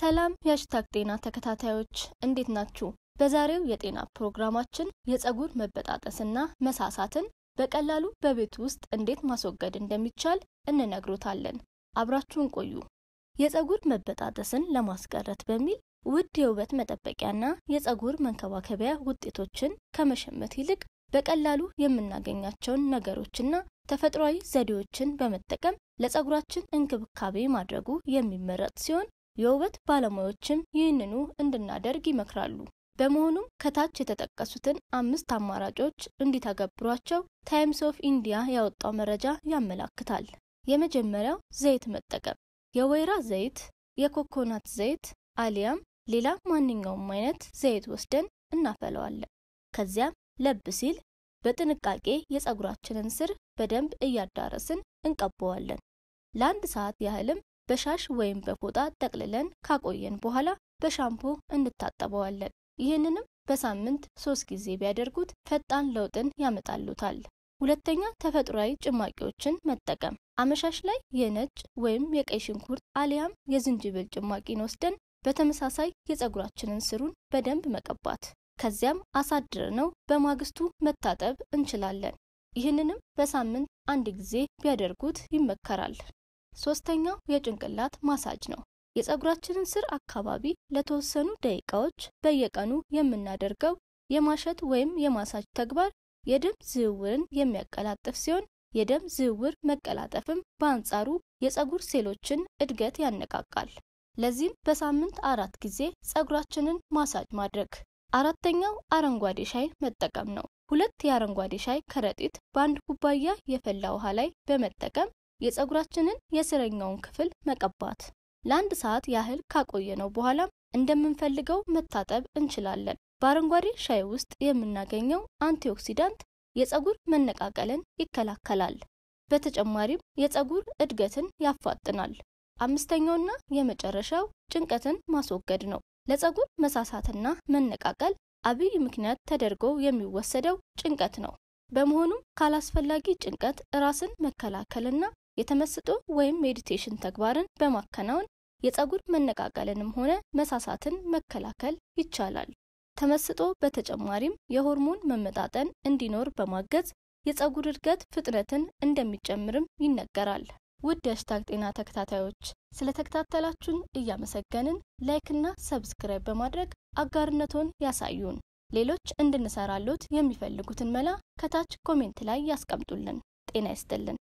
ሰላም የሀሽታግ ጤና ተከታታዮች እንዴት ናችሁ? በዛሬው የጤና ፕሮግራማችን የፀጉር መበጣጠስና መሳሳትን በቀላሉ በቤት ውስጥ እንዴት ማስወገድ እንደሚቻል እንነግሮታለን። አብራችሁን ቆዩ። የፀጉር መበጣጠስን ለማስቀረት በሚል ውድ የውበት መጠበቂያና የፀጉር መንከባከቢያ ውጤቶችን ከመሸመት ይልቅ በቀላሉ የምናገኛቸውን ነገሮችና ተፈጥሯዊ ዘዴዎችን በመጠቀም ለፀጉራችን እንክብካቤ ማድረጉ የሚመረጥ ሲሆን የውበት ባለሙያዎችም ይህንኑ እንድናደርግ ይመክራሉ። በመሆኑም ከታች የተጠቀሱትን አምስት አማራጮች እንዲተገብሯቸው ታይምስ ኦፍ ኢንዲያ ያወጣው መረጃ ያመላክታል። የመጀመሪያው ዘይት መጠቀም፣ የወይራ ዘይት፣ የኮኮናት ዘይት አሊያም ሌላ ማንኛውም አይነት ዘይት ወስደን እናፈለዋለን። ከዚያም ለብ ሲል በጥንቃቄ የፀጉራችንን ስር በደንብ እያዳረስን እንቀበዋለን። ለአንድ ሰዓት ያህልም በሻሽ ወይም በፎጣ ጠቅልለን ካቆየን በኋላ በሻምፖ እንታጠበዋለን። ይህንንም በሳምንት ሶስት ጊዜ ቢያደርጉት ፈጣን ለውጥን ያመጣሉታል። ሁለተኛ ተፈጥሯዊ ጭማቂዎችን መጠቀም። አመሻሽ ላይ የነጭ ወይም የቀይ ሽንኩርት አሊያም የዝንጅብል ጭማቂን ወስደን በተመሳሳይ የፀጉራችንን ስሩን በደንብ መቀባት፣ ከዚያም አሳድረ ነው በማግስቱ መታጠብ እንችላለን። ይህንንም በሳምንት አንድ ጊዜ ቢያደርጉት ይመከራል። ሶስተኛው የጭንቅላት ማሳጅ ነው። የፀጉራችንን ስር አካባቢ ለተወሰኑ ደቂቃዎች በየቀኑ የምናደርገው የማሸት ወይም የማሳጅ ተግባር የደም ዝውውርን የሚያቀላጥፍ ሲሆን የደም ዝውውር መቀላጠፍም በአንጻሩ የፀጉር ሴሎችን እድገት ያነቃቃል። ለዚህም በሳምንት አራት ጊዜ ፀጉራችንን ማሳጅ ማድረግ። አራተኛው አረንጓዴ ሻይ መጠቀም ነው። ሁለት የአረንጓዴ ሻይ ከረጢት በአንድ ኩባያ የፈላ ውሃ ላይ በመጠቀም የፀጉራችንን የስረኛውን ክፍል መቀባት ለአንድ ሰዓት ያህል ካቆየነው በኋላም እንደምንፈልገው መታጠብ እንችላለን። በአረንጓዴ ሻይ ውስጥ የምናገኘው አንቲኦክሲዳንት የፀጉር መነቃቀልን ይከላከላል። በተጨማሪም የፀጉር እድገትን ያፋጥናል። አምስተኛውና የመጨረሻው ጭንቀትን ማስወገድ ነው። ለፀጉር መሳሳትና መነቃቀል አብይ ምክንያት ተደርጎ የሚወሰደው ጭንቀት ነው። በመሆኑም ካላስፈላጊ ጭንቀት ራስን መከላከልና የተመስጦ ወይም ሜዲቴሽን ተግባርን በማከናወን የፀጉር መነቃቀልንም ሆነ መሳሳትን መከላከል ይቻላል። ተመስጦ በተጨማሪም የሆርሞን መመጣጠን እንዲኖር በማገዝ የፀጉር እድገት ፍጥነትን እንደሚጨምርም ይነገራል። ውድ የሃሽታግ ጤና ተከታታዮች ስለተከታተላችሁን እያመሰገንን ላይክና ሰብስክራይብ በማድረግ አጋርነቶን ያሳዩን። ሌሎች እንድንሰራሎት የሚፈልጉትን መላ ከታች ኮሜንት ላይ ያስቀምጡልን። ጤና ይስጥልን።